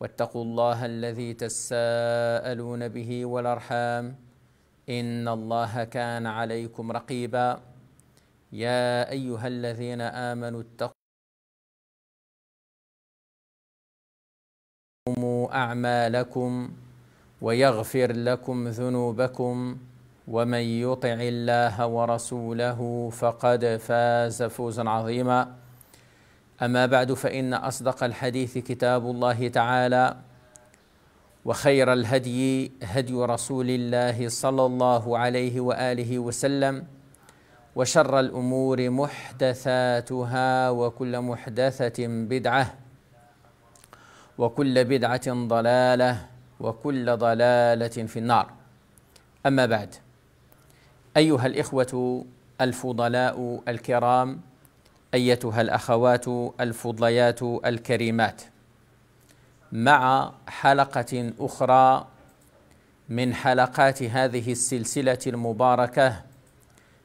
واتقوا الله الذي تساءلون به والارحام ان الله كان عليكم رقيبا يا ايها الذين امنوا اتقوا اعمالكم ويغفر لكم ذنوبكم ومن يطع الله ورسوله فقد فاز فوزا عظيما أما بعد فإن أصدق الحديث كتاب الله تعالى وخير الهدي هدي رسول الله صلى الله عليه وآله وسلم وشر الأمور محدثاتها وكل محدثة بدعة وكل بدعة ضلالة وكل ضلالة في النار أما بعد أيها الإخوة الفضلاء الكرام ايتها الاخوات الفضليات الكريمات مع حلقه اخرى من حلقات هذه السلسله المباركه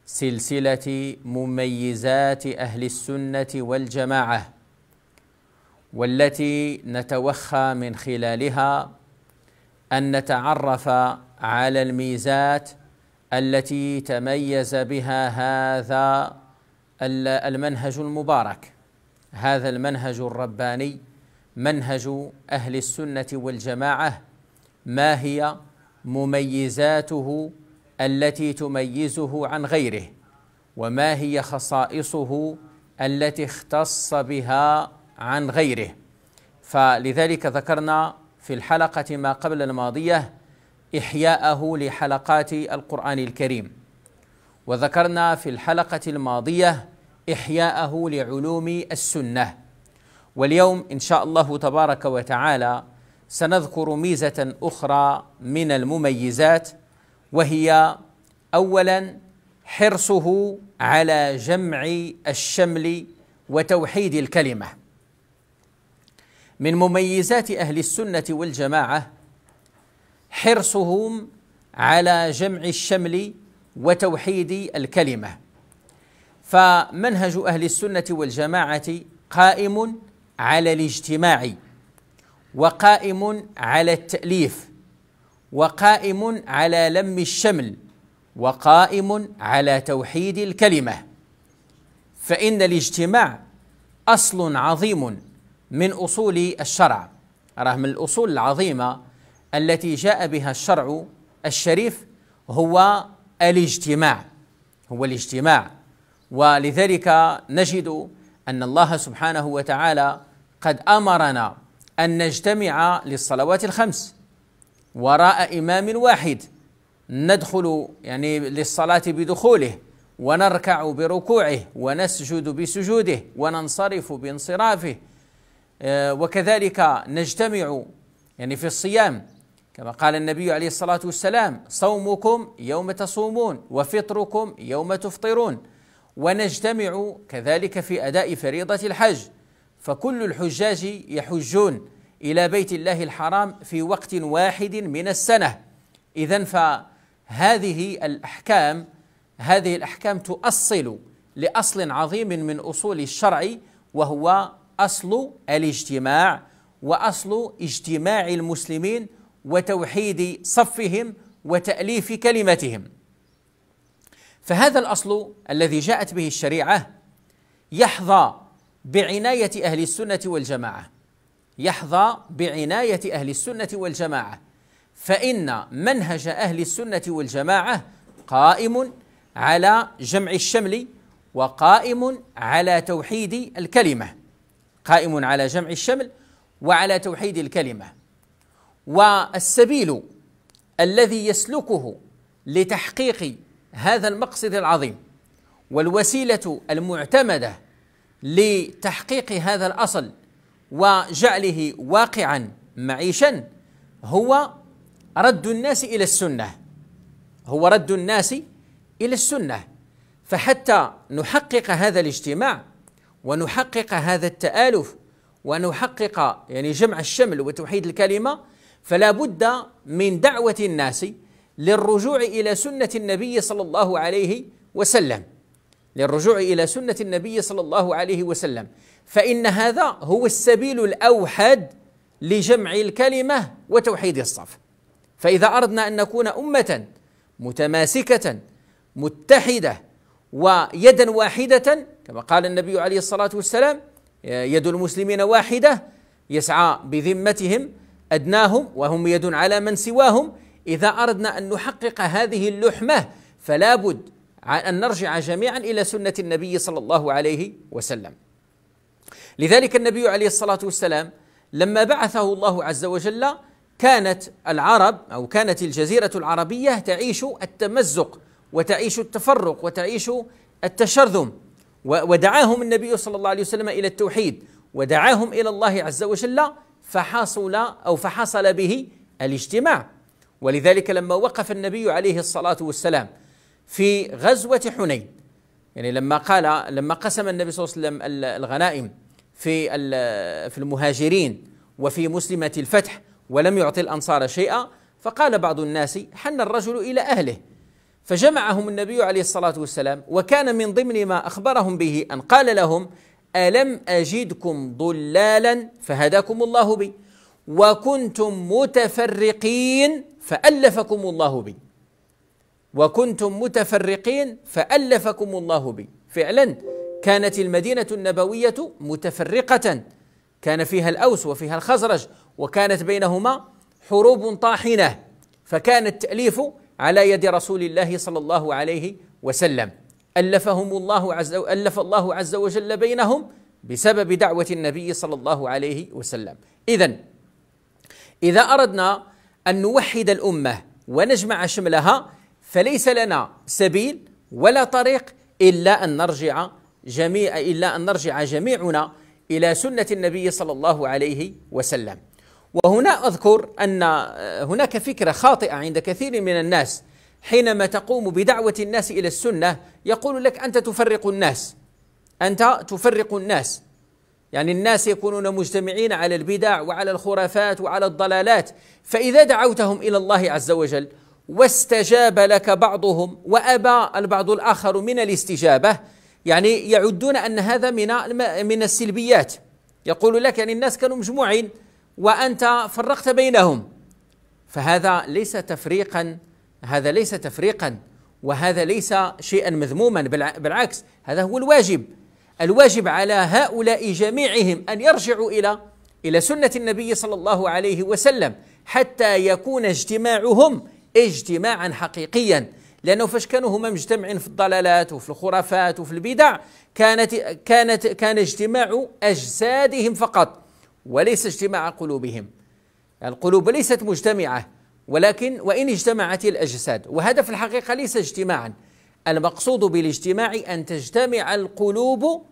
سلسله مميزات اهل السنه والجماعه والتي نتوخى من خلالها ان نتعرف على الميزات التي تميز بها هذا المنهج المبارك هذا المنهج الرباني منهج اهل السنه والجماعه ما هي مميزاته التي تميزه عن غيره وما هي خصائصه التي اختص بها عن غيره فلذلك ذكرنا في الحلقه ما قبل الماضيه احياءه لحلقات القران الكريم وذكرنا في الحلقه الماضيه إحياءه لعلوم السنة واليوم إن شاء الله تبارك وتعالى سنذكر ميزة أخرى من المميزات وهي أولا حرصه على جمع الشمل وتوحيد الكلمة من مميزات أهل السنة والجماعة حرصهم على جمع الشمل وتوحيد الكلمه فمنهج أهل السنة والجماعة قائم على الاجتماع وقائم على التأليف وقائم على لم الشمل وقائم على توحيد الكلمة فإن الاجتماع أصل عظيم من أصول الشرع رغم الأصول العظيمة التي جاء بها الشرع الشريف هو الاجتماع هو الاجتماع ولذلك نجد ان الله سبحانه وتعالى قد امرنا ان نجتمع للصلوات الخمس وراء امام واحد ندخل يعني للصلاه بدخوله ونركع بركوعه ونسجد بسجوده وننصرف بانصرافه آه، وكذلك نجتمع يعني في الصيام كما قال النبي عليه الصلاه والسلام صومكم يوم تصومون وفطركم يوم تفطرون ونجتمع كذلك في اداء فريضه الحج فكل الحجاج يحجون الى بيت الله الحرام في وقت واحد من السنه اذا فهذه الاحكام هذه الاحكام تؤصل لاصل عظيم من اصول الشرع وهو اصل الاجتماع واصل اجتماع المسلمين وتوحيد صفهم وتاليف كلمتهم فهذا الاصل الذي جاءت به الشريعه يحظى بعنايه اهل السنه والجماعه يحظى بعنايه اهل السنه والجماعه فان منهج اهل السنه والجماعه قائم على جمع الشمل وقائم على توحيد الكلمه قائم على جمع الشمل وعلى توحيد الكلمه والسبيل الذي يسلكه لتحقيق هذا المقصد العظيم والوسيله المعتمده لتحقيق هذا الاصل وجعله واقعا معيشا هو رد الناس الى السنه هو رد الناس الى السنه فحتى نحقق هذا الاجتماع ونحقق هذا التآلف ونحقق يعني جمع الشمل وتوحيد الكلمه فلا بد من دعوه الناس للرجوع الى سنه النبي صلى الله عليه وسلم للرجوع الى سنه النبي صلى الله عليه وسلم فان هذا هو السبيل الاوحد لجمع الكلمه وتوحيد الصف فاذا اردنا ان نكون امه متماسكه متحده ويدا واحده كما قال النبي عليه الصلاه والسلام يد المسلمين واحده يسعى بذمتهم ادناهم وهم يد على من سواهم اذا اردنا ان نحقق هذه اللحمه فلا بد ان نرجع جميعا الى سنه النبي صلى الله عليه وسلم لذلك النبي عليه الصلاه والسلام لما بعثه الله عز وجل كانت العرب او كانت الجزيره العربيه تعيش التمزق وتعيش التفرق وتعيش التشرذم ودعاهم النبي صلى الله عليه وسلم الى التوحيد ودعاهم الى الله عز وجل فحصل او فحصل به الاجتماع ولذلك لما وقف النبي عليه الصلاه والسلام في غزوه حنين يعني لما قال لما قسم النبي صلى الله عليه وسلم الغنائم في في المهاجرين وفي مسلمه الفتح ولم يعطي الانصار شيئا فقال بعض الناس حن الرجل الى اهله فجمعهم النبي عليه الصلاه والسلام وكان من ضمن ما اخبرهم به ان قال لهم الم اجدكم ضلالا فهداكم الله بي وكنتم متفرقين فألفكم الله بي وكنتم متفرقين فألفكم الله بي فعلا كانت المدينة النبوية متفرقة كان فيها الأوس وفيها الخزرج وكانت بينهما حروب طاحنة فكان التأليف على يد رسول الله صلى الله عليه وسلم ألفهم الله عز ألف الله عز وجل بينهم بسبب دعوة النبي صلى الله عليه وسلم إذا إذا أردنا أن نوحد الأمة ونجمع شملها فليس لنا سبيل ولا طريق إلا أن نرجع جميع إلا أن نرجع جميعنا إلى سنة النبي صلى الله عليه وسلم وهنا أذكر أن آه، هناك فكرة خاطئة عند كثير من الناس حينما تقوم بدعوة الناس إلى السنة يقول لك أنت تفرق الناس أنت تفرق الناس يعني الناس يكونون مجتمعين على البدع وعلى الخرافات وعلى الضلالات فإذا دعوتهم إلى الله عز وجل واستجاب لك بعضهم وأبى البعض الآخر من الاستجابة يعني يعدون أن هذا من من السلبيات يقول لك يعني الناس كانوا مجموعين وأنت فرقت بينهم فهذا ليس تفريقا هذا ليس تفريقا وهذا ليس شيئا مذموما بالعكس هذا هو الواجب الواجب على هؤلاء جميعهم ان يرجعوا الى الى سنه النبي صلى الله عليه وسلم حتى يكون اجتماعهم اجتماعا حقيقيا لانه فاش كانوا هما مجتمعين في الضلالات وفي الخرافات وفي البدع كانت كانت كان اجتماع اجسادهم فقط وليس اجتماع قلوبهم القلوب ليست مجتمعه ولكن وان اجتمعت الاجساد وهذا في الحقيقه ليس اجتماعا المقصود بالاجتماع أن تجتمع القلوب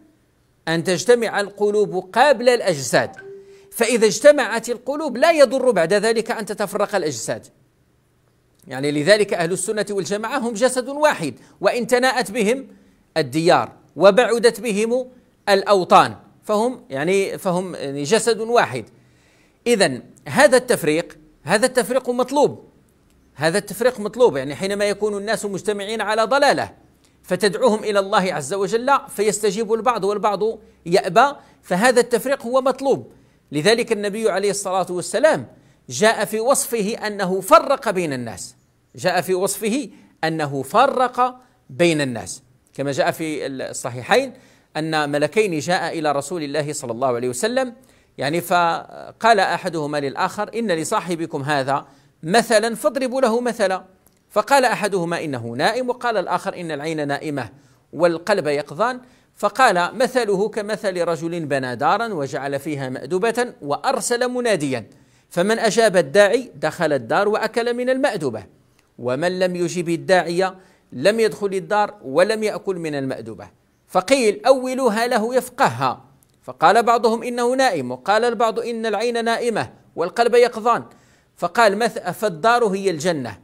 أن تجتمع القلوب قبل الأجساد فإذا اجتمعت القلوب لا يضر بعد ذلك أن تتفرق الأجساد يعني لذلك أهل السنة والجماعة هم جسد واحد وإن تناءت بهم الديار وبعدت بهم الأوطان فهم يعني فهم يعني جسد واحد إذا هذا التفريق هذا التفريق مطلوب هذا التفريق مطلوب يعني حينما يكون الناس مجتمعين على ضلاله فتدعوهم الى الله عز وجل فيستجيب البعض والبعض يأبى فهذا التفريق هو مطلوب لذلك النبي عليه الصلاه والسلام جاء في وصفه انه فرق بين الناس جاء في وصفه انه فرق بين الناس كما جاء في الصحيحين ان ملكين جاء الى رسول الله صلى الله عليه وسلم يعني فقال احدهما للاخر ان لصاحبكم هذا مثلا فاضربوا له مثلا فقال احدهما انه نائم وقال الاخر ان العين نائمه والقلب يقظان فقال مثله كمثل رجل بنى دارا وجعل فيها مأدبة وأرسل مناديا فمن أجاب الداعي دخل الدار وأكل من المأدبة ومن لم يجب الداعي لم يدخل الدار ولم يأكل من المأدبة فقيل أولوها له يفقهها فقال بعضهم إنه نائم وقال البعض إن العين نائمة والقلب يقظان فقال مثل فالدار هي الجنة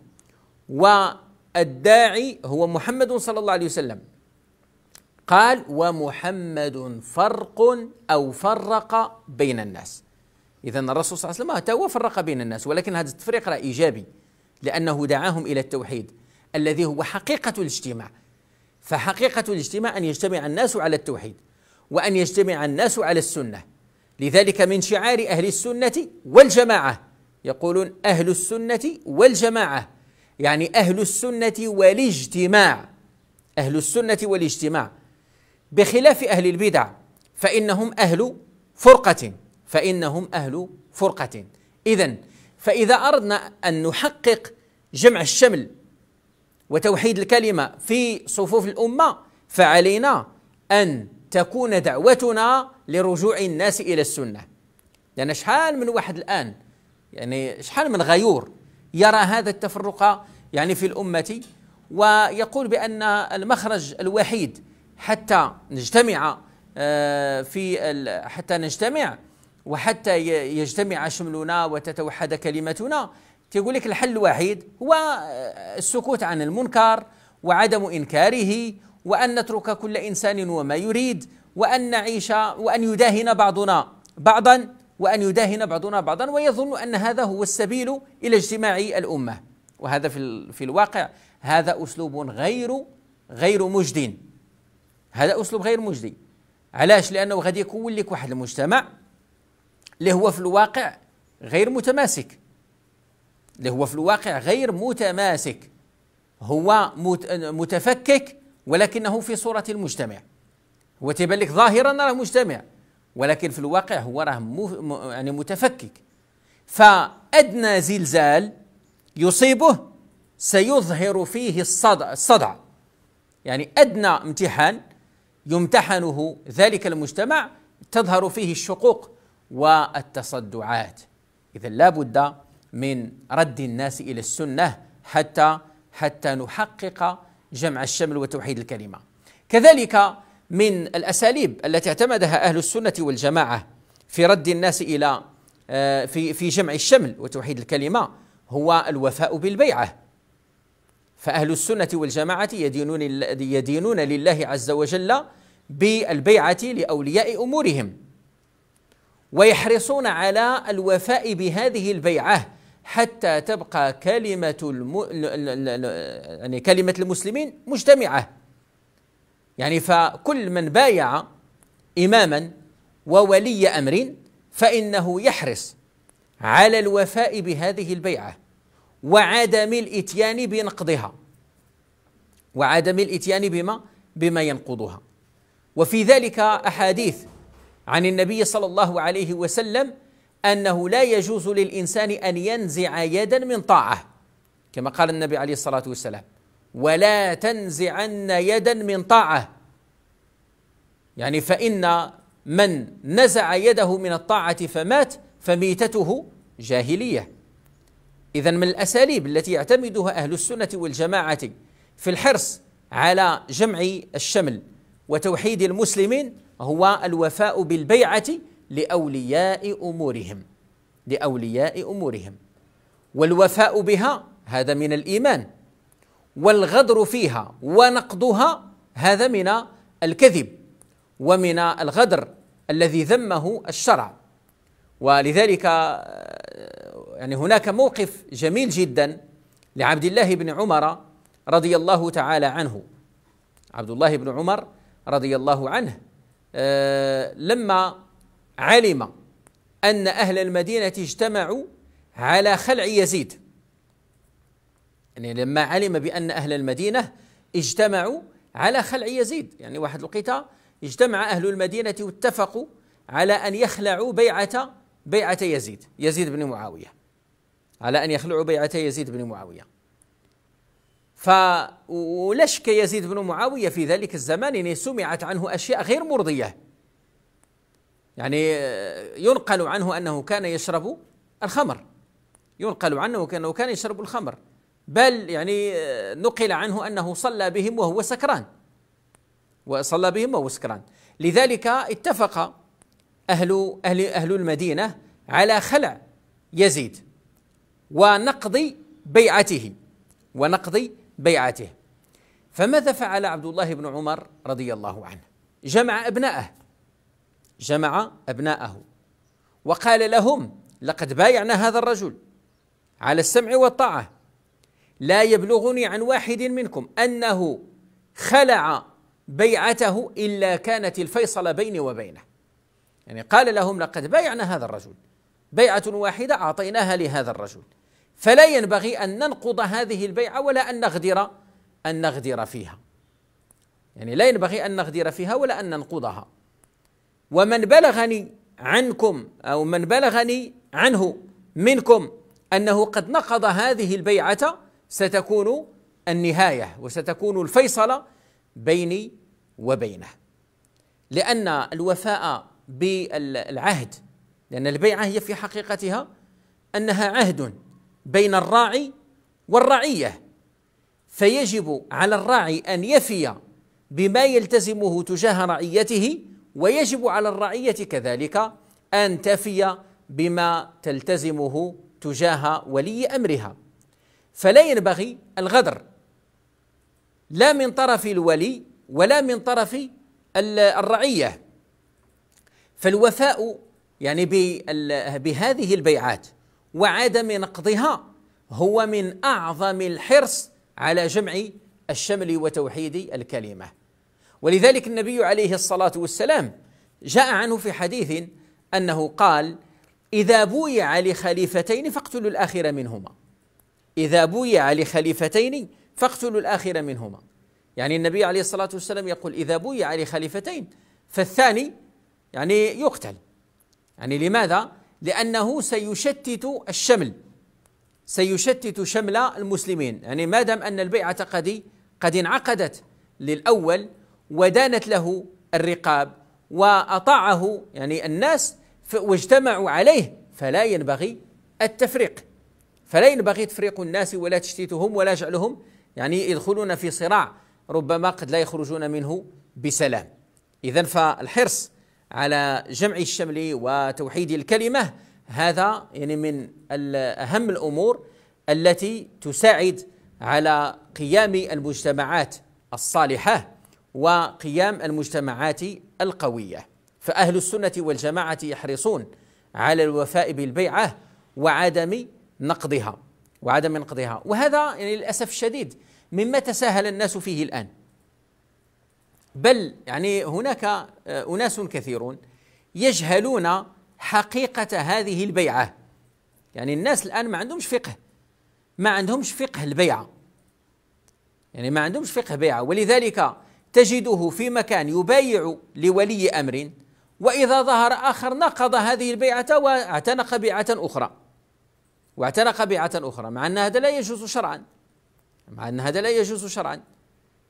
والداعي هو محمد صلى الله عليه وسلم قال ومحمد فرق أو فرق بين الناس إذا الرسول صلى الله عليه وسلم أتى وفرق بين الناس ولكن هذا التفريق رأي إيجابي لأنه دعاهم إلى التوحيد الذي هو حقيقة الاجتماع فحقيقة الاجتماع أن يجتمع الناس على التوحيد وأن يجتمع الناس على السنة لذلك من شعار أهل السنة والجماعة يقولون أهل السنة والجماعة يعني أهل السنة والاجتماع أهل السنة والاجتماع بخلاف أهل البدع فإنهم أهل فرقة فإنهم أهل فرقة إذا فإذا أردنا أن نحقق جمع الشمل وتوحيد الكلمة في صفوف الأمة فعلينا أن تكون دعوتنا لرجوع الناس إلى السنة لأن شحال من واحد الآن يعني شحال من غيور يرى هذا التفرق يعني في الأمة ويقول بأن المخرج الوحيد حتى نجتمع آه، في حتى نجتمع وحتى يجتمع شملنا وتتوحد كلمتنا تيقول لك الحل الوحيد هو آه، السكوت عن المنكر وعدم انكاره وان نترك كل انسان وما يريد وان نعيش وان يداهن بعضنا بعضا وأن يداهن بعضنا بعضا ويظن أن هذا هو السبيل إلى اجتماع الأمة وهذا في, في الواقع هذا أسلوب غير غير مجدي هذا أسلوب غير مجدي علاش لأنه غادي يكون لك واحد المجتمع اللي هو في الواقع غير متماسك اللي هو في الواقع غير متماسك هو متفكك ولكنه في صورة المجتمع هو لك ظاهرا راه مجتمع ولكن في الواقع هو راه يعني متفكك فأدنى زلزال يصيبه سيظهر فيه الصدع, الصدع يعني أدنى امتحان يمتحنه ذلك المجتمع تظهر فيه الشقوق والتصدعات إذا لا بد من رد الناس إلى السنة حتى حتى نحقق جمع الشمل وتوحيد الكلمة كذلك من الاساليب التي اعتمدها اهل السنه والجماعه في رد الناس الى آه، في في جمع الشمل وتوحيد الكلمه هو الوفاء بالبيعه فاهل السنه والجماعه يدينون يدينون لله عز وجل بالبيعه لاولياء امورهم ويحرصون على الوفاء بهذه البيعه حتى تبقى كلمه الم... يعني كلمه المسلمين مجتمعه يعني فكل من بايع إماما وولي أمر فإنه يحرص على الوفاء بهذه البيعة وعدم الإتيان بنقضها وعدم الإتيان بما بما ينقضها وفي ذلك أحاديث عن النبي صلى الله عليه وسلم أنه لا يجوز للإنسان أن ينزع يدا من طاعة كما قال النبي عليه الصلاة والسلام ولا تنزعن يدا من طاعة يعني فإن من نزع يده من الطاعة فمات فميتته جاهلية إذا من الأساليب التي يعتمدها أهل السنة والجماعة في الحرص على جمع الشمل وتوحيد المسلمين هو الوفاء بالبيعة لأولياء أمورهم لأولياء أمورهم والوفاء بها هذا من الإيمان والغدر فيها ونقضها هذا من الكذب ومن الغدر الذي ذمه الشرع ولذلك آه، يعني هناك موقف جميل جدا لعبد الله بن عمر رضي الله تعالى عنه عبد الله بن عمر رضي الله عنه آه، لما علم ان اهل المدينه اجتمعوا على خلع يزيد يعني لما علم بأن أهل المدينة اجتمعوا على خلع يزيد يعني واحد لقيتها اجتمع أهل المدينة واتفقوا على أن يخلعوا بيعة بيعة يزيد يزيد بن معاوية على أن يخلعوا بيعة يزيد بن معاوية فلشك يزيد بن معاوية في ذلك الزمان يعني سمعت عنه أشياء غير مرضية يعني ينقل عنه أنه كان يشرب الخمر ينقل عنه أنه كان يشرب الخمر بل يعني آه، نقل عنه انه صلى بهم وهو سكران وصلى بهم وهو سكران لذلك اتفق اهل اهل اهل المدينه على خلع يزيد ونقض بيعته ونقض بيعته فماذا فعل عبد الله بن عمر رضي الله عنه جمع ابناءه جمع ابناءه وقال لهم لقد بايعنا هذا الرجل على السمع والطاعه لا يبلغني عن واحد منكم انه خلع بيعته الا كانت الفيصل بيني وبينه يعني قال لهم لقد بايعنا هذا الرجل بيعه واحده اعطيناها لهذا الرجل فلا ينبغي ان ننقض هذه البيعه ولا ان نغدر ان نغدر فيها يعني لا ينبغي ان نغدر فيها ولا ان ننقضها ومن بلغني عنكم او من بلغني عنه منكم انه قد نقض هذه البيعه ستكون النهايه وستكون الفيصله بيني وبينه لان الوفاء بالعهد لان البيعه هي في حقيقتها انها عهد بين الراعي والرعيه فيجب على الراعي ان يفي بما يلتزمه تجاه رعيته ويجب على الرعيه كذلك ان تفي بما تلتزمه تجاه ولي امرها فلا ينبغي الغدر لا من طرف الولي ولا من طرف الرعيه فالوفاء يعني بهذه البيعات وعدم نقضها هو من اعظم الحرص على جمع الشمل وتوحيد الكلمه ولذلك النبي عليه الصلاه والسلام جاء عنه في حديث انه قال اذا بويع لخليفتين فاقتلوا الاخر منهما إذا بويع لخليفتين فاقتلوا الآخر منهما يعني النبي عليه الصلاة والسلام يقول إذا بويع لخليفتين فالثاني يعني يقتل يعني لماذا؟ لأنه سيشتت الشمل سيشتت شمل المسلمين يعني ما دام أن البيعة قد قد انعقدت للأول ودانت له الرقاب وأطاعه يعني الناس واجتمعوا عليه فلا ينبغي التفريق فلا ينبغي تفريق الناس ولا تشتيتهم ولا جعلهم يعني يدخلون في صراع ربما قد لا يخرجون منه بسلام اذا فالحرص على جمع الشمل وتوحيد الكلمه هذا يعني من اهم الامور التي تساعد على قيام المجتمعات الصالحه وقيام المجتمعات القويه فاهل السنه والجماعه يحرصون على الوفاء بالبيعه وعدم نقضها وعدم نقضها وهذا يعني للاسف الشديد مما تساهل الناس فيه الان بل يعني هناك آه، اناس كثيرون يجهلون حقيقه هذه البيعه يعني الناس الان ما عندهمش فقه ما عندهمش فقه البيعه يعني ما عندهمش فقه بيعه ولذلك تجده في مكان يبايع لولي امر واذا ظهر اخر نقض هذه البيعه واعتنق بيعه اخرى واعتنى بيعة أخرى مع أن هذا لا يجوز شرعا مع أن هذا لا يجوز شرعا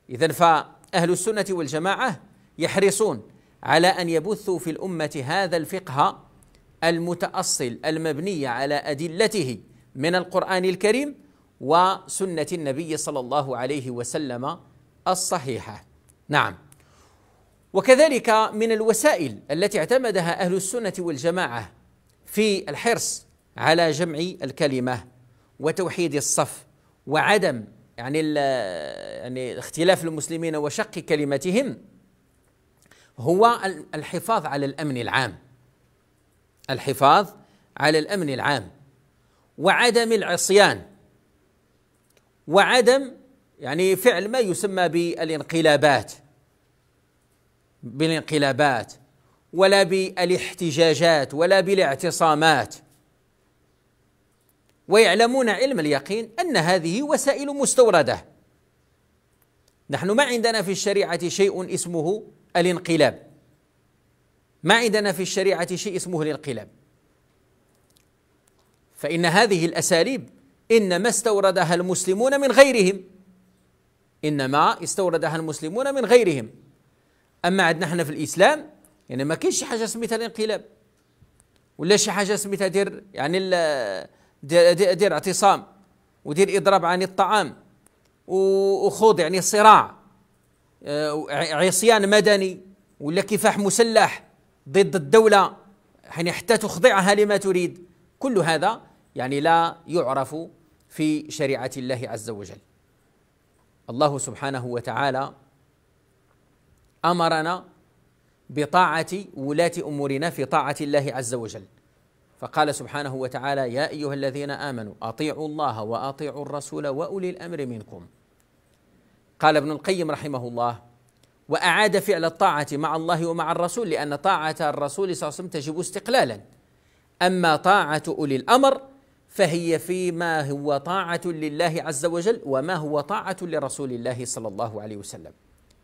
إذا فأهل السنة والجماعة يحرصون على أن يبثوا في الأمة هذا الفقه المتأصل المبني على أدلته من القرآن الكريم وسنة النبي صلى الله عليه وسلم الصحيحة نعم وكذلك من الوسائل التي اعتمدها أهل السنة والجماعة في الحرص على جمع الكلمه وتوحيد الصف وعدم يعني يعني اختلاف المسلمين وشق كلمتهم هو الحفاظ على الامن العام الحفاظ على الامن العام وعدم العصيان وعدم يعني فعل ما يسمى بالانقلابات بالانقلابات ولا بالاحتجاجات ولا بالاعتصامات ويعلمون علم اليقين ان هذه وسائل مستورده نحن ما عندنا في الشريعه شيء اسمه الانقلاب ما عندنا في الشريعه شيء اسمه الانقلاب فان هذه الاساليب انما استوردها المسلمون من غيرهم انما استوردها المسلمون من غيرهم اما عندنا احنا في الاسلام يعني ما كاينش شي حاجه سميتها الانقلاب ولا شي حاجه سميتها دير يعني دير, اعتصام ودير اضراب عن الطعام وخوض يعني صراع آه، عصيان مدني ولا كفاح مسلح ضد الدوله يعني حتى تخضعها لما تريد كل هذا يعني لا يعرف في شريعه الله عز وجل الله سبحانه وتعالى امرنا بطاعه ولاه امورنا في طاعه الله عز وجل فقال سبحانه وتعالى يا ايها الذين امنوا اطيعوا الله واطيعوا الرسول واولي الامر منكم قال ابن القيم رحمه الله واعاد فعل الطاعه مع الله ومع الرسول لان طاعه الرسول صلى الله عليه وسلم تجب استقلالا اما طاعه اولي الامر فهي فيما هو طاعه لله عز وجل وما هو طاعه لرسول الله صلى الله عليه وسلم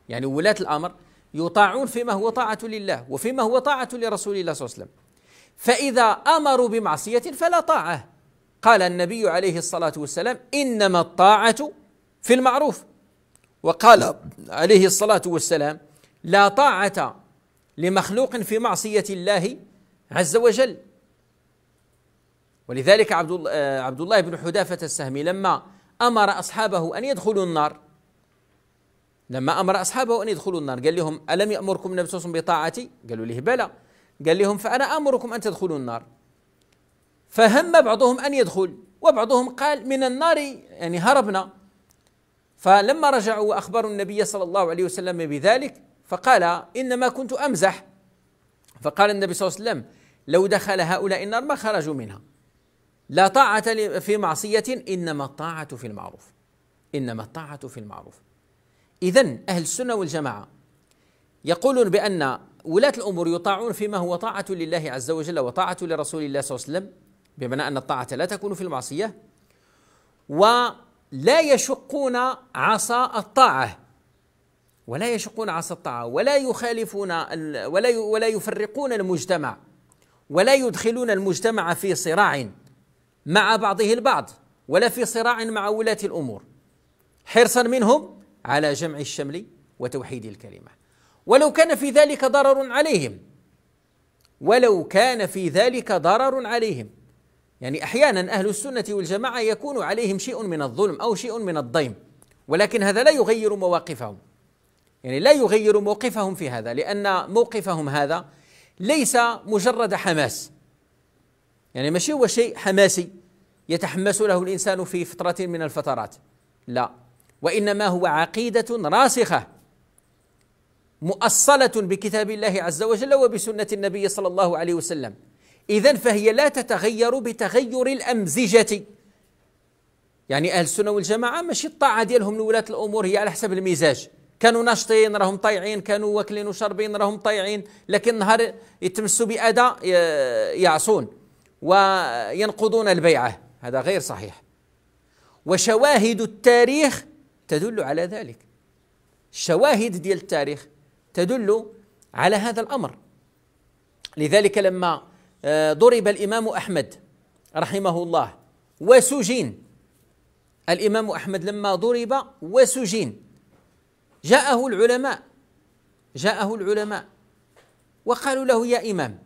يعني ولاه الامر يطاعون فيما هو طاعه لله وفيما هو طاعه لرسول الله صلى الله عليه وسلم فإذا أمروا بمعصية فلا طاعة قال النبي عليه الصلاة والسلام إنما الطاعة في المعروف وقال عليه الصلاة والسلام لا طاعة لمخلوق في معصية الله عز وجل ولذلك عبد الله آه، بن حذافة السهمي لما أمر أصحابه أن يدخلوا النار لما أمر أصحابه أن يدخلوا النار قال لهم ألم يأمركم النبي صلى الله عليه وسلم بطاعتي؟ قالوا له بلى قال لهم فأنا آمركم أن تدخلوا النار فهم بعضهم أن يدخل وبعضهم قال من النار يعني هربنا فلما رجعوا وأخبروا النبي صلى الله عليه وسلم بذلك فقال إنما كنت أمزح فقال النبي صلى الله عليه وسلم لو دخل هؤلاء النار ما خرجوا منها لا طاعة في معصية إنما الطاعة في المعروف إنما الطاعة في المعروف إذا أهل السنة والجماعة يقولون بأن ولاة الأمور يطاعون فيما هو طاعة لله عز وجل وطاعة لرسول الله صلى الله عليه وسلم بمعنى أن الطاعة لا تكون في المعصية ولا يشقون عصا الطاعة ولا يشقون عصا الطاعة ولا يخالفون ولا ولا يفرقون المجتمع ولا يدخلون المجتمع في صراع مع بعضه البعض ولا في صراع مع ولاة الأمور حرصا منهم على جمع الشمل وتوحيد الكلمه ولو كان في ذلك ضرر عليهم ولو كان في ذلك ضرر عليهم يعني احيانا اهل السنه والجماعه يكون عليهم شيء من الظلم او شيء من الضيم ولكن هذا لا يغير مواقفهم يعني لا يغير موقفهم في هذا لان موقفهم هذا ليس مجرد حماس يعني ماشي هو شيء حماسي يتحمس له الانسان في فتره من الفترات لا وانما هو عقيده راسخه مؤصله بكتاب الله عز وجل وبسنه النبي صلى الله عليه وسلم اذا فهي لا تتغير بتغير الامزجه يعني اهل السنه والجماعه ماشي الطاعه ديالهم لولاة الامور هي على حسب المزاج كانوا ناشطين راهم طايعين كانوا واكلين وشاربين راهم طايعين لكن نهار يتمسوا بأداء يعصون وينقضون البيعه هذا غير صحيح وشواهد التاريخ تدل على ذلك الشواهد ديال التاريخ تدل على هذا الامر لذلك لما آه، ضرب الامام احمد رحمه الله وسجين الامام احمد لما ضرب وسجين جاءه العلماء جاءه العلماء وقالوا له يا امام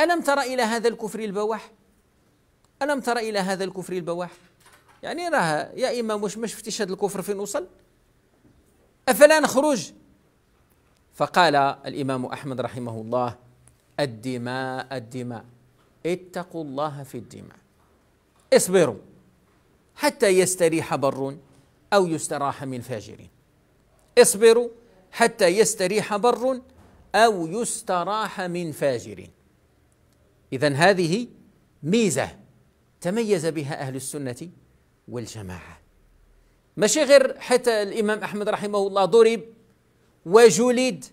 الم تر الى هذا الكفر البواح الم تر الى هذا الكفر البواح يعني راه يا امام واش ما شفتيش هذا الكفر فين وصل افلا نخرج فقال الامام احمد رحمه الله الدماء الدماء اتقوا الله في الدماء اصبروا حتى يستريح بر او يستراح من فاجر اصبروا حتى يستريح بر او يستراح من فاجر اذا هذه ميزه تميز بها اهل السنه والجماعه ماشي غير حتى الامام احمد رحمه الله ضرب وجلد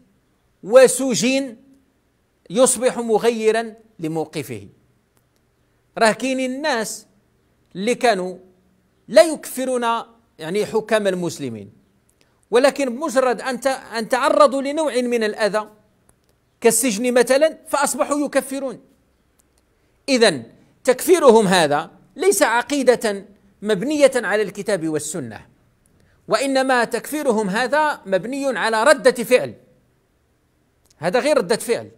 وسجن يصبح مغيرا لموقفه راه كاينين الناس اللي كانوا لا يكفرون يعني حكام المسلمين ولكن بمجرد ان ان تعرضوا لنوع من الاذى كالسجن مثلا فاصبحوا يكفرون اذا تكفيرهم هذا ليس عقيده مبنيه على الكتاب والسنه وانما تكفيرهم هذا مبني على رده فعل هذا غير رده فعل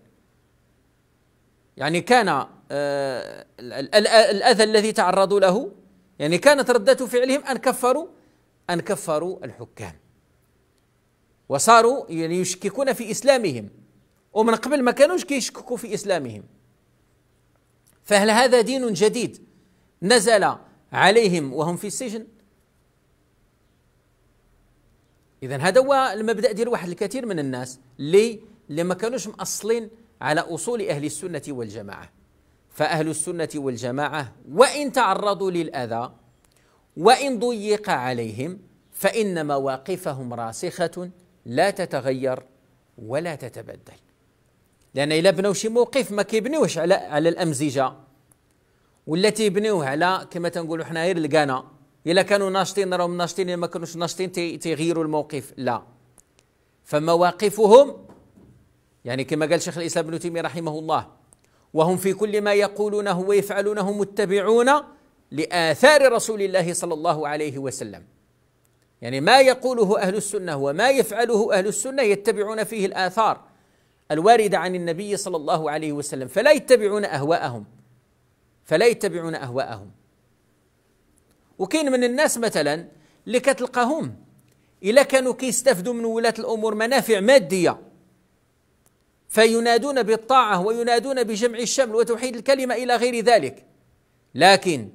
يعني كان آه، الاذى الذي تعرضوا له يعني كانت رده فعلهم ان كفروا ان كفروا الحكام وصاروا يعني يشككون في اسلامهم ومن قبل ما كانوش كيشككوا في اسلامهم فهل هذا دين جديد نزل عليهم وهم في السجن اذا هذا هو المبدا ديال واحد الكثير من الناس اللي اللي ما كانوش مأصلين على اصول اهل السنه والجماعه فاهل السنه والجماعه وان تعرضوا للاذى وان ضيق عليهم فان مواقفهم راسخه لا تتغير ولا تتبدل لان الا بنوا شي موقف ما كيبنيوش على على الامزجه ولا يبنيوه على كما تنقولوا حنا غير القنا الا كانوا ناشطين راهم ناشطين ما كانوش ناشطين تيغيروا الموقف لا فمواقفهم يعني كما قال شيخ الاسلام ابن تيميه رحمه الله وهم في كل ما يقولونه ويفعلونه متبعون لاثار رسول الله صلى الله عليه وسلم يعني ما يقوله اهل السنه وما يفعله اهل السنه يتبعون فيه الاثار الوارده عن النبي صلى الله عليه وسلم فلا يتبعون اهواءهم فلا يتبعون اهواءهم وكاين من الناس مثلا اللي كتلقاهم الا كانوا كيستافدوا من ولاة الامور منافع ماديه فينادون بالطاعه وينادون بجمع الشمل وتوحيد الكلمه الى غير ذلك لكن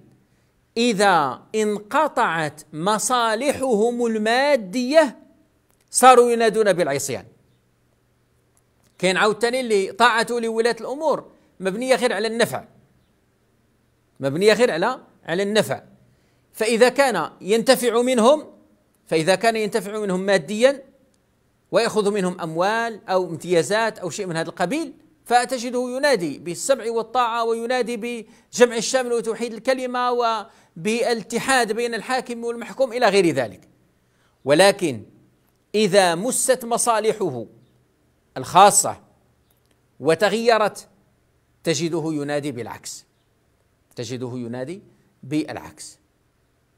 اذا انقطعت مصالحهم الماديه صاروا ينادون بالعصيان كاين عاوتاني اللي طاعته لولاة الامور مبنيه غير على النفع مبنيه غير على على النفع فإذا كان ينتفع منهم فإذا كان ينتفع منهم ماديا ويأخذ منهم أموال أو امتيازات أو شيء من هذا القبيل فتجده ينادي بالسمع والطاعة وينادي بجمع الشامل وتوحيد الكلمة وبالاتحاد بين الحاكم والمحكوم إلى غير ذلك ولكن إذا مست مصالحه الخاصة وتغيرت تجده ينادي بالعكس تجده ينادي بالعكس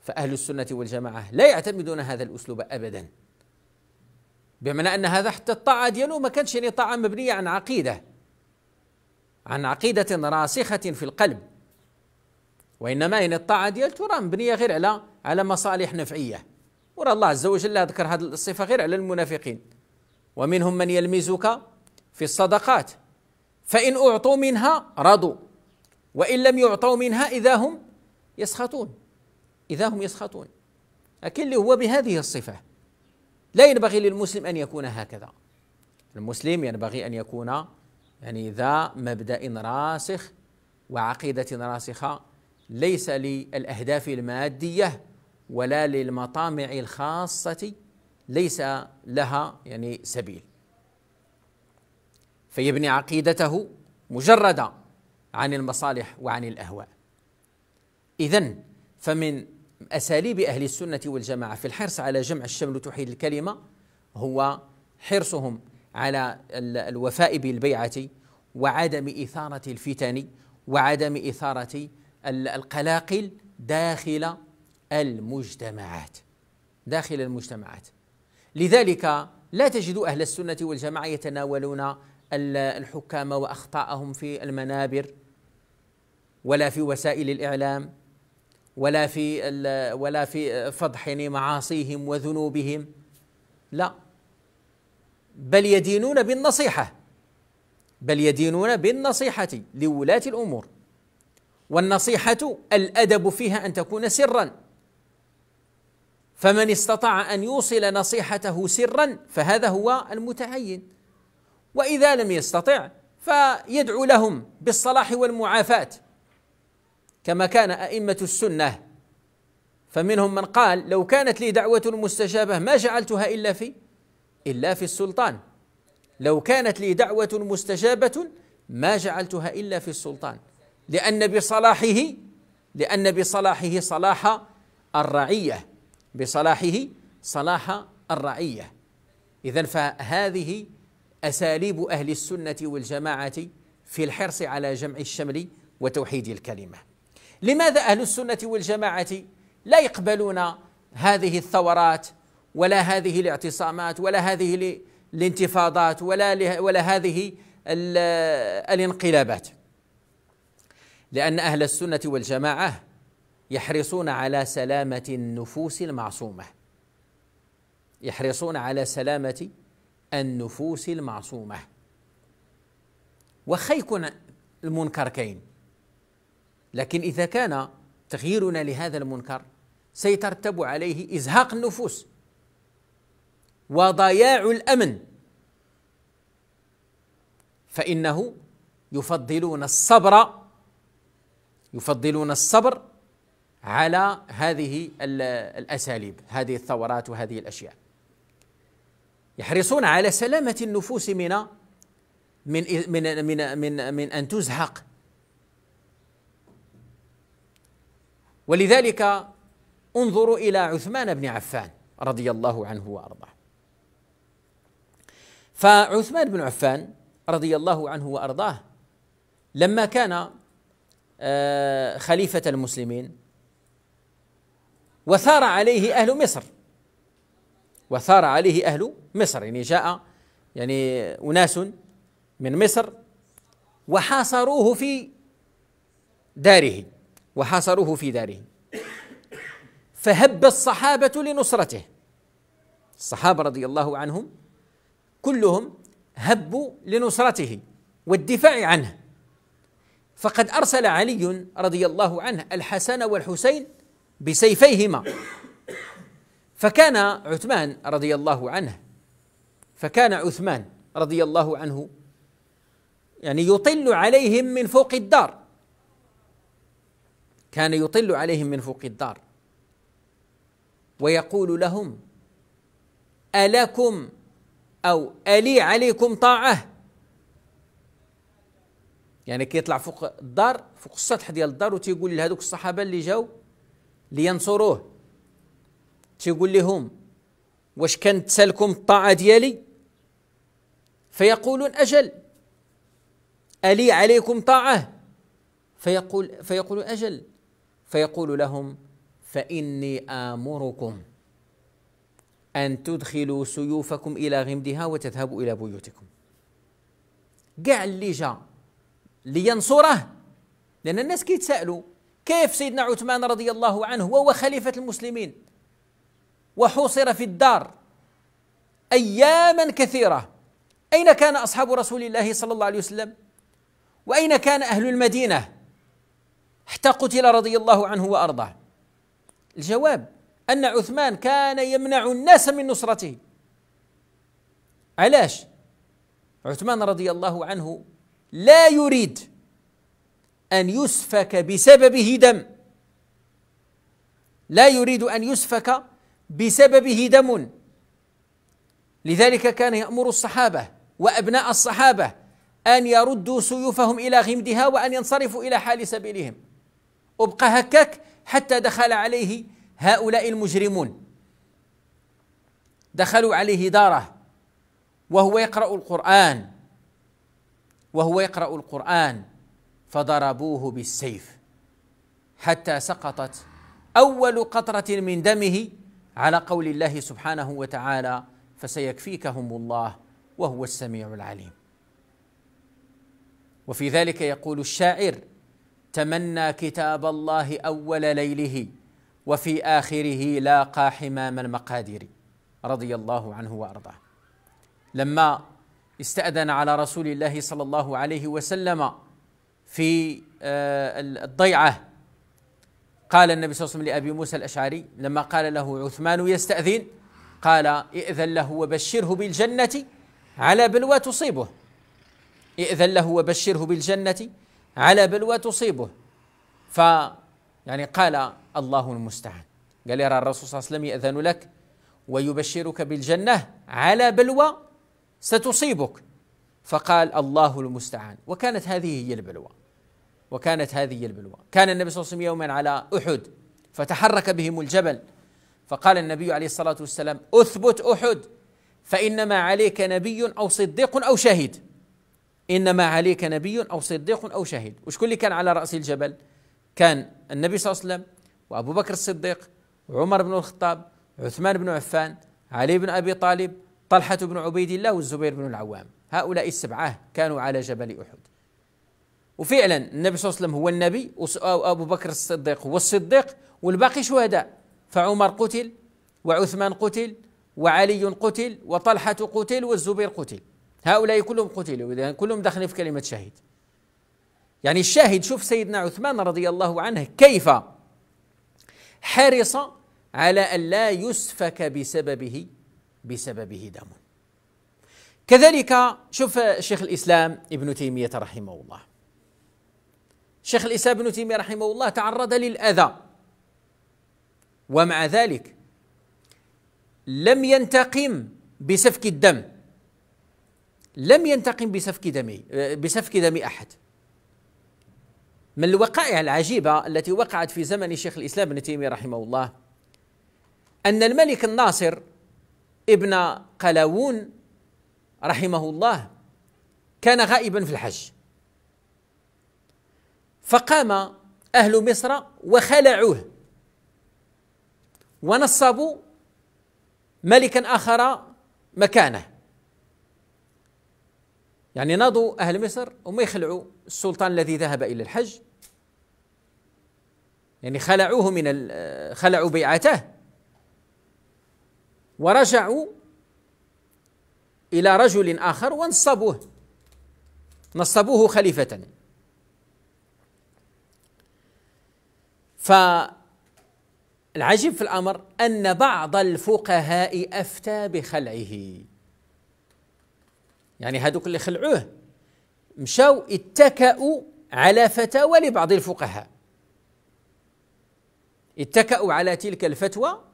فأهل السنة والجماعة لا يعتمدون هذا الأسلوب أبدا بمعنى أن هذا حتى الطاعة ديالو ما كانش يعني طاعة مبنية عن عقيدة عن عقيدة راسخة في القلب وإنما إن يعني الطاعة ديالته راه مبنية غير على على مصالح نفعية وراه الله عز وجل ذكر هذه الصفة غير على المنافقين ومنهم من يلمزك في الصدقات فإن أعطوا منها رضوا وإن لم يعطوا منها إذا هم يسخطون إذا هم يسخطون لكن هو بهذه الصفة لا ينبغي للمسلم أن يكون هكذا المسلم ينبغي أن يكون يعني ذا مبدأ راسخ وعقيدة راسخة ليس للأهداف المادية ولا للمطامع الخاصة ليس لها يعني سبيل فيبني عقيدته مجردة عن المصالح وعن الأهواء إذا فمن أساليب أهل السنة والجماعة في الحرص على جمع الشمل وتوحيد الكلمة هو حرصهم على الوفاء بالبيعة وعدم إثارة الفتن وعدم إثارة القلاقل داخل المجتمعات داخل المجتمعات لذلك لا تجد أهل السنة والجماعة يتناولون الحكام وأخطاءهم في المنابر ولا في وسائل الإعلام ولا في ولا في فضح يعني معاصيهم وذنوبهم لا بل يدينون بالنصيحه بل يدينون بالنصيحه لولاه الامور والنصيحه الادب فيها ان تكون سرا فمن استطاع ان يوصل نصيحته سرا فهذا هو المتعين واذا لم يستطع فيدعو لهم بالصلاح والمعافاه كما كان أئمة السنة فمنهم من قال لو كانت لي دعوة مستجابة ما جعلتها إلا في إلا في السلطان لو كانت لي دعوة مستجابة ما جعلتها إلا في السلطان لأن بصلاحه لأن بصلاحه صلاح الرعية بصلاحه صلاح الرعية إذا فهذه أساليب أهل السنة والجماعة في الحرص على جمع الشمل وتوحيد الكلمه لماذا اهل السنه والجماعه لا يقبلون هذه الثورات ولا هذه الاعتصامات ولا هذه الانتفاضات ولا ولا هذه الانقلابات لان اهل السنه والجماعه يحرصون على سلامه النفوس المعصومه يحرصون على سلامه النفوس المعصومه وخيكن المنكر كين لكن اذا كان تغييرنا لهذا المنكر سيترتب عليه ازهاق النفوس وضياع الامن فانه يفضلون الصبر يفضلون الصبر على هذه الاساليب هذه الثورات وهذه الاشياء يحرصون على سلامه النفوس من من من من من, من ان تزهق ولذلك انظروا الى عثمان بن عفان رضي الله عنه وارضاه فعثمان بن عفان رضي الله عنه وارضاه لما كان آه، خليفه المسلمين وثار عليه اهل مصر وثار عليه اهل مصر يعني جاء يعني اناس من مصر وحاصروه في داره وحاصروه في داره فهب الصحابة لنصرته الصحابة رضي الله عنهم كلهم هبوا لنصرته والدفاع عنه فقد أرسل علي رضي الله عنه الحسن والحسين بسيفيهما فكان عثمان رضي الله عنه فكان عثمان رضي الله عنه يعني يطل عليهم من فوق الدار كان يطل عليهم من فوق الدار ويقول لهم ألكم أو ألي عليكم طاعة يعني كيطلع فوق الدار فوق السطح ديال الدار وتيقول لهذوك الصحابة اللي جاو لينصروه تيقول لهم واش كانت تسالكم الطاعة ديالي فيقولون أجل ألي عليكم طاعة فيقول فيقول أجل فيقول لهم فاني امركم ان تدخلوا سيوفكم الى غمدها وتذهبوا الى بيوتكم كاع اللي جا لينصره لان الناس كيتسالوا كيف سيدنا عثمان رضي الله عنه وهو خليفه المسلمين وحوصر في الدار اياما كثيره اين كان اصحاب رسول الله صلى الله عليه وسلم واين كان اهل المدينه حتى قتل رضي الله عنه وارضاه الجواب ان عثمان كان يمنع الناس من نصرته علاش عثمان رضي الله عنه لا يريد ان يسفك بسببه دم لا يريد ان يسفك بسببه دم لذلك كان يامر الصحابه وابناء الصحابه ان يردوا سيوفهم الى غمدها وان ينصرفوا الى حال سبيلهم وبقى هكاك حتى دخل عليه هؤلاء المجرمون دخلوا عليه داره وهو يقرأ القرآن وهو يقرأ القرآن فضربوه بالسيف حتى سقطت أول قطرة من دمه على قول الله سبحانه وتعالى فسيكفيكهم الله وهو السميع العليم وفي ذلك يقول الشاعر تمنى كتاب الله اول ليله وفي اخره لاقى حمام المقادير رضي الله عنه وارضاه لما استاذن على رسول الله صلى الله عليه وسلم في آه، الضيعه قال النبي صلى الله عليه وسلم لابي موسى الاشعري لما قال له عثمان يستاذن قال ائذن له وبشره بالجنه على بلوى تصيبه ائذن له وبشره بالجنه على بلوى تصيبه ف يعني قال الله المستعان قال يرى الرسول صلى الله عليه وسلم يأذن لك ويبشرك بالجنة على بلوى ستصيبك فقال الله المستعان وكانت هذه هي البلوى وكانت هذه هي البلوى كان النبي صلى الله عليه وسلم يوما على أحد فتحرك بهم الجبل فقال النبي عليه الصلاة والسلام أثبت أحد فإنما عليك نبي أو صديق أو شهيد إنما عليك نبي أو صديق أو شهيد وشكون اللي كان على رأس الجبل كان النبي صلى الله عليه وسلم وأبو بكر الصديق وعمر بن الخطاب عثمان بن عفان علي بن أبي طالب طلحة بن عبيد الله والزبير بن العوام هؤلاء السبعة كانوا على جبل أحد وفعلا النبي صلى الله عليه وسلم هو النبي وأبو بكر الصديق هو الصديق والباقي شهداء فعمر قتل وعثمان قتل وعلي قتل وطلحة قتل والزبير قتل هؤلاء كلهم قتلوا إذا كلهم داخلين في كلمة شهيد يعني الشاهد شوف سيدنا عثمان رضي الله عنه كيف حرص على أن لا يسفك بسببه بسببه دم كذلك شوف شيخ الإسلام ابن تيمية رحمه الله شيخ الإسلام ابن تيمية رحمه الله تعرض للأذى ومع ذلك لم ينتقم بسفك الدم لم ينتقم بسفك دمي بسفك دم احد من الوقائع العجيبه التي وقعت في زمن شيخ الاسلام ابن تيميه رحمه الله ان الملك الناصر ابن قلاوون رحمه الله كان غائبا في الحج فقام اهل مصر وخلعوه ونصبوا ملكا اخر مكانه يعني ناضوا أهل مصر وما يخلعوا السلطان الذي ذهب إلى الحج يعني خلعوه من خلعوا بيعته ورجعوا إلى رجل آخر وانصبوه نصبوه خليفة فالعجب في الأمر أن بعض الفقهاء أفتى بخلعه يعني هذوك اللي خلعوه مشاو اتكأوا على فتاوى لبعض الفقهاء اتكأوا على تلك الفتوى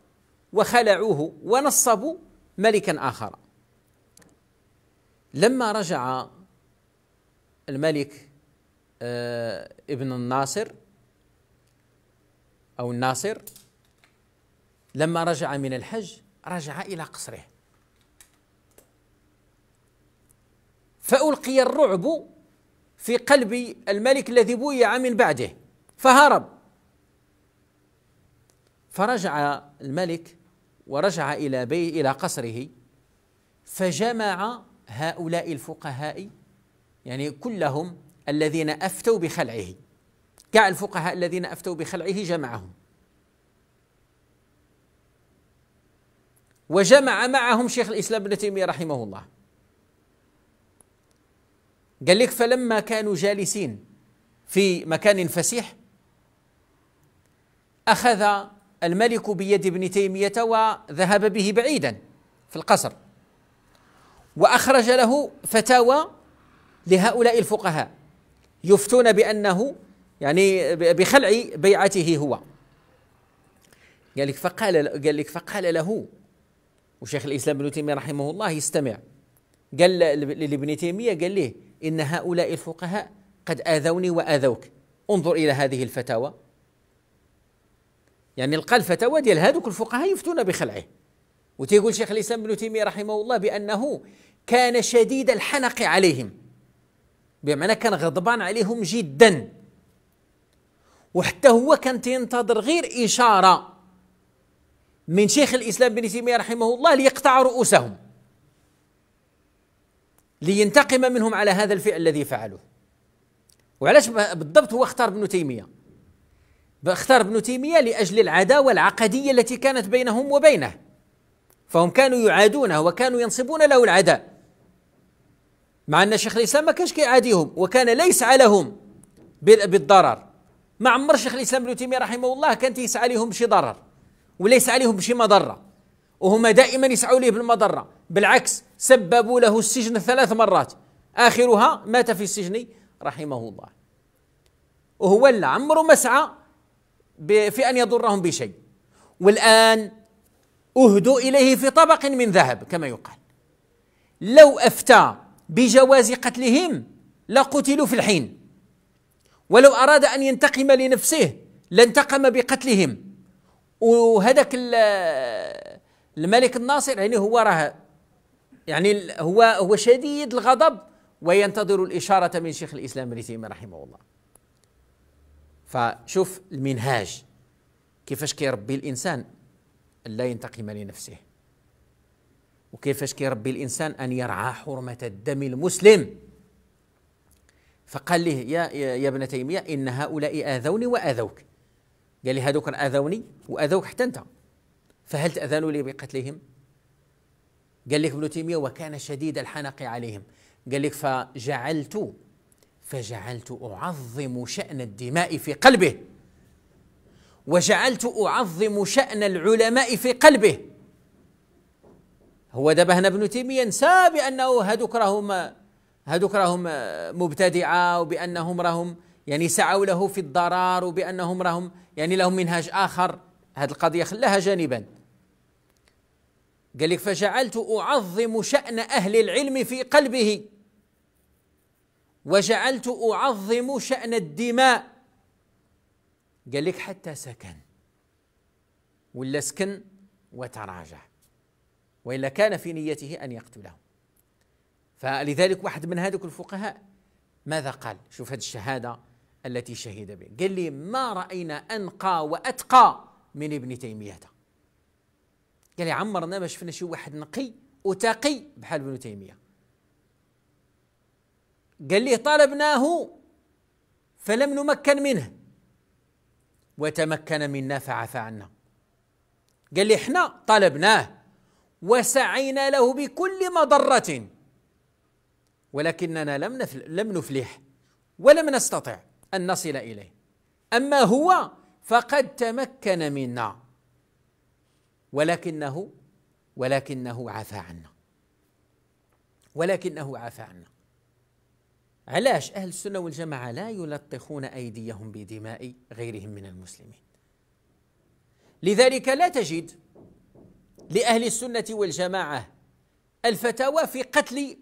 وخلعوه ونصبوا ملكا آخر لما رجع الملك آه، ابن الناصر أو الناصر لما رجع من الحج رجع إلى قصره فألقي الرعب في قلب الملك الذي بويع من بعده فهرب فرجع الملك ورجع إلى بي إلى قصره فجمع هؤلاء الفقهاء يعني كلهم الذين أفتوا بخلعه كاع الفقهاء الذين أفتوا بخلعه جمعهم وجمع معهم شيخ الإسلام ابن تيمية رحمه الله قال لك فلما كانوا جالسين في مكان فسيح أخذ الملك بيد ابن تيمية وذهب به بعيدا في القصر وأخرج له فتاوى لهؤلاء الفقهاء يفتون بأنه يعني بخلع بيعته هو قال لك فقال قال لك فقال له وشيخ الاسلام ابن تيميه رحمه الله يستمع قال لابن تيميه قال له إن هؤلاء الفقهاء قد آذوني وآذوك انظر إلى هذه الفتاوى يعني لقى الفتاوى ديال هذوك الفقهاء يفتون بخلعه وتيقول شيخ الإسلام بن تيمية رحمه الله بأنه كان شديد الحنق عليهم بمعنى كان غضبان عليهم جدا وحتى هو كان تينتظر غير إشارة من شيخ الإسلام بن تيمية رحمه الله ليقطع رؤوسهم لينتقم منهم على هذا الفعل الذي فعلوه وعلاش بالضبط هو اختار ابن تيميه اختار ابن تيميه لاجل العداوه العقديه التي كانت بينهم وبينه فهم كانوا يعادونه وكانوا ينصبون له العداء مع ان شيخ الاسلام ما كانش كيعاديهم وكان ليس عليهم بالضرر ما عمر شيخ الاسلام ابن تيميه رحمه الله كان تيسعى لهم بشي ضرر وليس عليهم بشي مضره وهما دائما يسعوا ليه بالمضره بالعكس سببوا له السجن ثلاث مرات آخرها مات في السجن رحمه الله وهو لا عمره ما سعى في أن يضرهم بشيء والآن أهدوا إليه في طبق من ذهب كما يقال لو أفتى بجواز قتلهم لقتلوا في الحين ولو أراد أن ينتقم لنفسه لانتقم بقتلهم وهذاك الملك الناصر يعني هو راه يعني هو هو شديد الغضب وينتظر الإشارة من شيخ الإسلام ابن تيمية رحمه الله فشوف المنهاج كيفاش كيربي الإنسان لا ينتقم لنفسه وكيفاش كيربي الإنسان أن يرعى حرمة الدم المسلم فقال له يا يا ابن تيمية إن هؤلاء آذوني وآذوك قال لي هذوك آذوني وآذوك حتى أنت فهل تأذن لي بقتلهم؟ قال لك ابن تيميه وكان شديد الحنق عليهم قال لك فجعلت فجعلت اعظم شان الدماء في قلبه وجعلت اعظم شان العلماء في قلبه هو دبهنا ابن تيميه نسى بانه هذوك راهم هذوك راهم مبتدعه وبانهم راهم يعني سعوا له في الضرار وبانهم راهم يعني لهم منهاج اخر هذه القضيه خلاها جانبا قال لك فجعلت أعظم شأن أهل العلم في قلبه وجعلت أعظم شأن الدماء قال لك حتى سكن ولا سكن وتراجع وإلا كان في نيته أن يقتله فلذلك واحد من هذوك الفقهاء ماذا قال شوف هذه الشهادة التي شهد بها قال لي ما رأينا أنقى وأتقى من ابن تيمية قال لي عمرنا ما شفنا شي واحد نقي وتقي بحال ابن تيميه قال لي طلبناه فلم نمكن منه وتمكن منا فعفى عنا قال لي احنا طلبناه وسعينا له بكل مضرة ولكننا لم لم نفلح ولم نستطع ان نصل اليه اما هو فقد تمكن منا ولكنه ولكنه عفى عنا ولكنه عفى عنا علاش أهل السنة والجماعة لا يلطخون أيديهم بدماء غيرهم من المسلمين لذلك لا تجد لأهل السنة والجماعة الفتاوى في قتل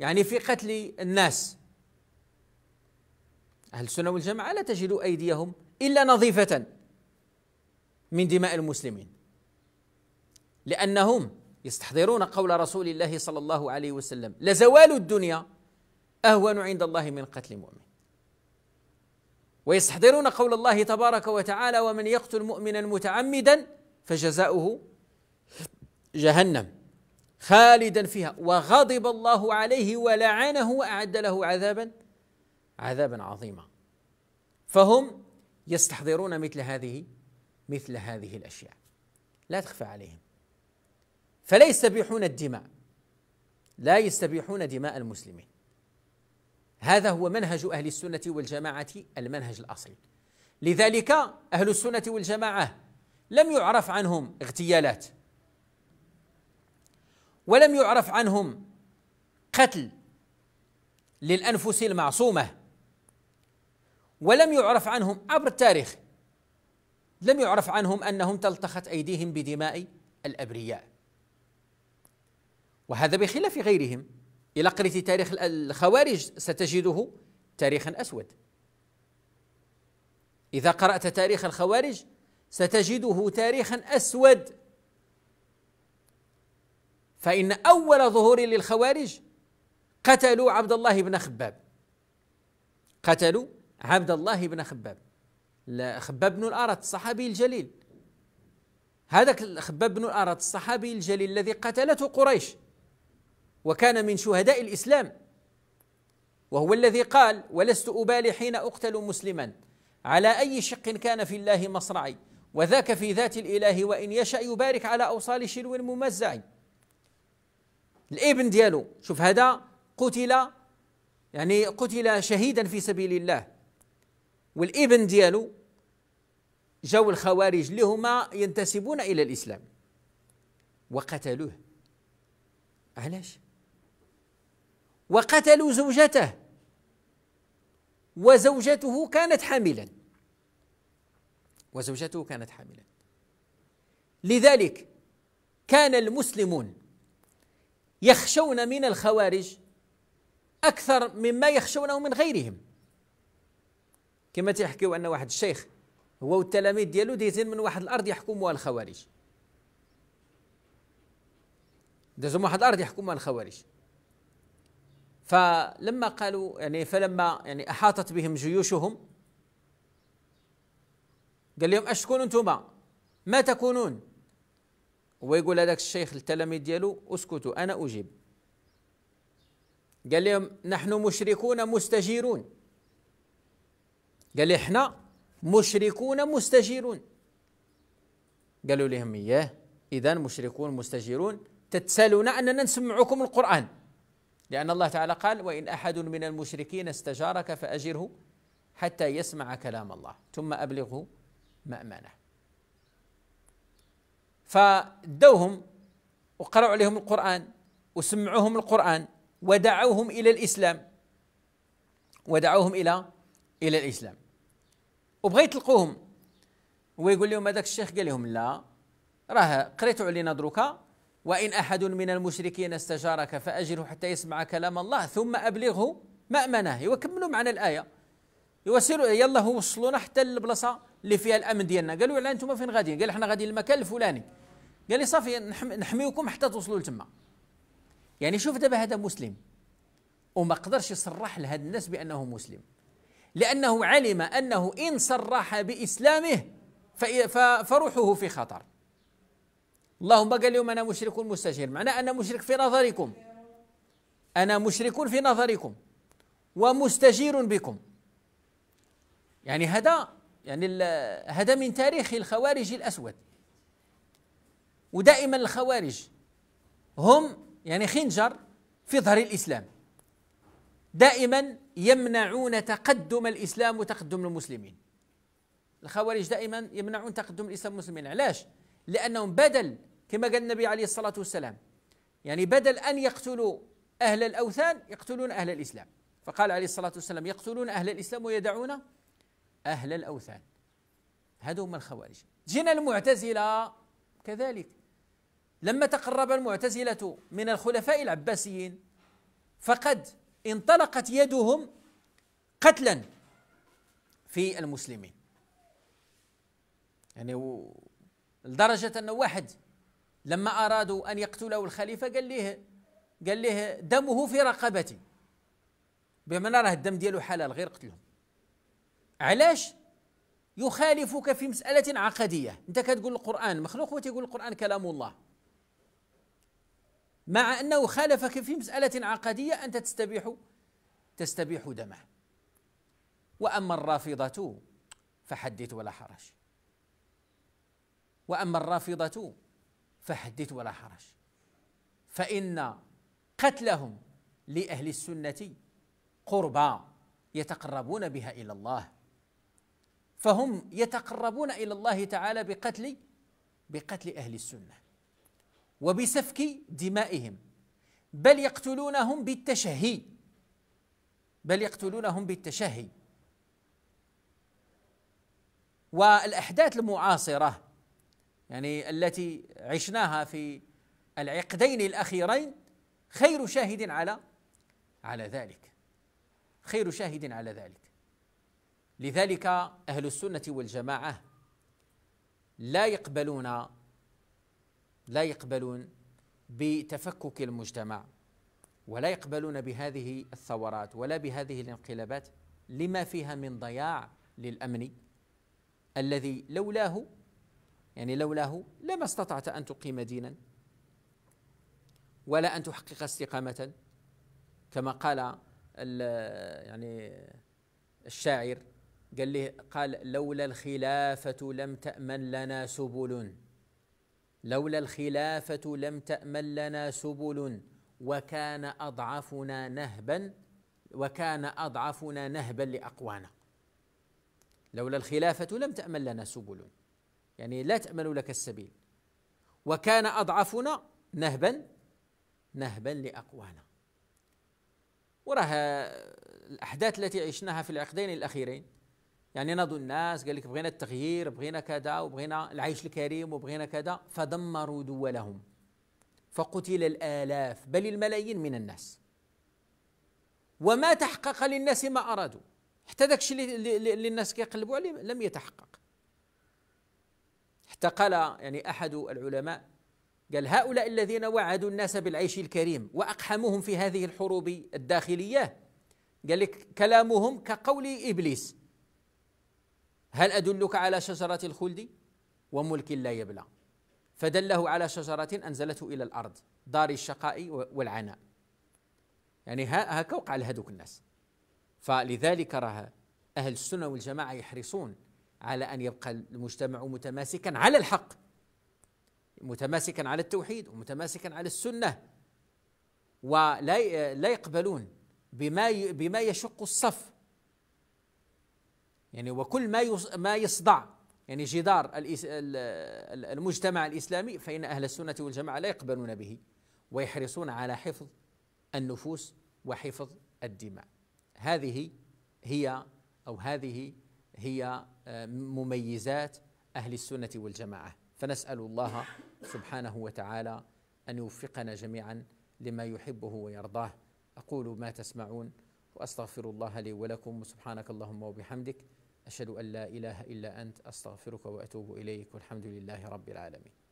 يعني في قتل الناس أهل السنة والجماعة لا تجد أيديهم إلا نظيفة من دماء المسلمين لأنهم يستحضرون قول رسول الله صلى الله عليه وسلم لزوال الدنيا أهون عند الله من قتل مؤمن ويستحضرون قول الله تبارك وتعالى ومن يقتل مؤمنا متعمدا فجزاؤه جهنم خالدا فيها وغضب الله عليه ولعنه واعد له عذابا عذابا عظيما فهم يستحضرون مثل هذه مثل هذه الاشياء لا تخفى عليهم فلا يستبيحون الدماء لا يستبيحون دماء المسلمين هذا هو منهج أهل السنة والجماعة المنهج الأصلي لذلك أهل السنة والجماعة لم يعرف عنهم اغتيالات ولم يعرف عنهم قتل للأنفس المعصومة ولم يعرف عنهم عبر التاريخ لم يعرف عنهم أنهم تلتخت أيديهم بدماء الأبرياء وهذا بخلاف غيرهم إلى قريت تاريخ الخوارج ستجده تاريخا أسود إذا قرأت تاريخ الخوارج ستجده تاريخا أسود فإن أول ظهور للخوارج قتلوا عبد الله بن خباب قتلوا عبد الله بن خباب لا خباب بن الأرد الصحابي الجليل هذاك خباب بن الأرد الصحابي الجليل الذي قتلته قريش وكان من شهداء الإسلام وهو الذي قال ولست أبالي حين أقتل مسلما على أي شق كان في الله مصرعي وذاك في ذات الإله وإن يشاء يبارك على أوصال شلو ممزع الابن ديالو شوف هذا قتل يعني قتل شهيدا في سبيل الله والابن ديالو جاو الخوارج اللي هما ينتسبون إلى الإسلام وقتلوه علاش وقتلوا زوجته وزوجته كانت حاملا وزوجته كانت حاملا لذلك كان المسلمون يخشون من الخوارج اكثر مما يخشونه من غيرهم كما تحكيوا ان واحد الشيخ هو والتلاميذ ديالو ديزين من واحد الارض يحكموها الخوارج دازوا من واحد الارض يحكموها الخوارج فلما قالوا يعني فلما يعني احاطت بهم جيوشهم قال لهم اش تكونوا انتم ما تكونون ويقول هذاك الشيخ للتلاميذ ديالو اسكتوا انا اجيب قال لهم نحن مشركون مستجيرون قال لي احنا مشركون مستجيرون قالوا لهم اياه اذا مشركون مستجيرون تتسالون اننا نسمعكم القران لأن الله تعالى قال وإن أحد من المشركين استجارك فأجره حتى يسمع كلام الله ثم أبلغه مأمنه فدوهم وقرأوا عليهم القرآن وسمعوهم القرآن ودعوهم إلى الإسلام ودعوهم إلى إلى الإسلام وبغى يطلقوهم ويقول لهم هذاك الشيخ قال لهم لا راه قريتوا علينا دروكا وإن أحد من المشركين استجارك فأجره حتى يسمع كلام الله ثم أبلغه مأمنه يكملوا معنا الآية يوصلوا يلا هو وصلونا حتى البلاصة اللي فيها الأمن ديالنا قالوا لا أنتم فين غاديين قال إحنا غاديين للمكان الفلاني قال لي صافي نحميكم حتى توصلوا لتما يعني شوف دابا هذا مسلم وما قدرش يصرح لهاد الناس بأنه مسلم لأنه علم أنه إن صرح بإسلامه فروحه في خطر اللهم قال لهم انا مشرك مستشير معناه انا مشرك في نظركم انا مشرك في نظركم ومستجير بكم يعني هذا يعني هذا من تاريخ الخوارج الاسود ودائما الخوارج هم يعني خنجر في ظهر الاسلام دائما يمنعون تقدم الاسلام وتقدم المسلمين الخوارج دائما يمنعون تقدم الاسلام والمسلمين علاش؟ لأنهم بدل كما قال النبي عليه الصلاة والسلام يعني بدل أن يقتلوا أهل الأوثان يقتلون أهل الإسلام فقال عليه الصلاة والسلام يقتلون أهل الإسلام ويدعون أهل الأوثان هذا هم الخوارج جينا المعتزلة كذلك لما تقرب المعتزلة من الخلفاء العباسيين فقد انطلقت يدهم قتلا في المسلمين يعني لدرجة أن واحد لما أرادوا أن يقتله الخليفة قال له قال له دمه في رقبتي بمعنى راه الدم ديالو حلال غير قتلهم علاش يخالفك في مسألة عقدية أنت كتقول القرآن مخلوق وتقول القرآن كلام الله مع أنه خالفك في مسألة عقدية أنت تستبيح تستبيح دمه وأما الرافضة فحدث ولا حرج واما الرافضه فحدث ولا حرج فان قتلهم لاهل السنه قربى يتقربون بها الى الله فهم يتقربون الى الله تعالى بقتل بقتل اهل السنه وبسفك دمائهم بل يقتلونهم بالتشهي بل يقتلونهم بالتشهي والاحداث المعاصره يعني التي عشناها في العقدين الاخيرين خير شاهد على على ذلك خير شاهد على ذلك لذلك اهل السنه والجماعه لا يقبلون لا يقبلون بتفكك المجتمع ولا يقبلون بهذه الثورات ولا بهذه الانقلابات لما فيها من ضياع للامن الذي لولاه يعني لولاه لما استطعت أن تقيم دينا ولا أن تحقق استقامة كما قال يعني الشاعر قال لي قال لولا الخلافة لم تأمن لنا سبل لولا الخلافة لم تأمن لنا سبل وكان أضعفنا نهبا وكان أضعفنا نهبا لأقوانا لولا الخلافة لم تأمن لنا سبل يعني لا تأمن لك السبيل وكان أضعفنا نهبا نهبا لأقوانا وراه الأحداث التي عشناها في العقدين الأخيرين يعني ناضوا الناس قال لك بغينا التغيير بغينا كذا وبغينا العيش الكريم وبغينا كذا فدمروا دولهم فقتل الآلاف بل الملايين من الناس وما تحقق للناس ما أرادوا حتى داكشي اللي الناس كيقلبوا عليه لم يتحقق احتقل يعني احد العلماء قال هؤلاء الذين وعدوا الناس بالعيش الكريم واقحموهم في هذه الحروب الداخليه قال لك كلامهم كقول ابليس هل ادلك على شجره الخلد وملك لا يبلى فدله على شجره انزلته الى الارض دار الشقاء والعناء يعني هكا وقع لهذوك الناس فلذلك راه اهل السنه والجماعه يحرصون على ان يبقى المجتمع متماسكا على الحق متماسكا على التوحيد ومتماسكا على السنه ولا لا يقبلون بما بما يشق الصف يعني وكل ما ما يصدع يعني جدار المجتمع الاسلامي فان اهل السنه والجماعه لا يقبلون به ويحرصون على حفظ النفوس وحفظ الدماء هذه هي او هذه هي مميزات أهل السنة والجماعة فنسأل الله سبحانه وتعالى أن يوفقنا جميعا لما يحبه ويرضاه أقول ما تسمعون وأستغفر الله لي ولكم سبحانك اللهم وبحمدك أشهد أن لا إله إلا أنت أستغفرك وأتوب إليك والحمد لله رب العالمين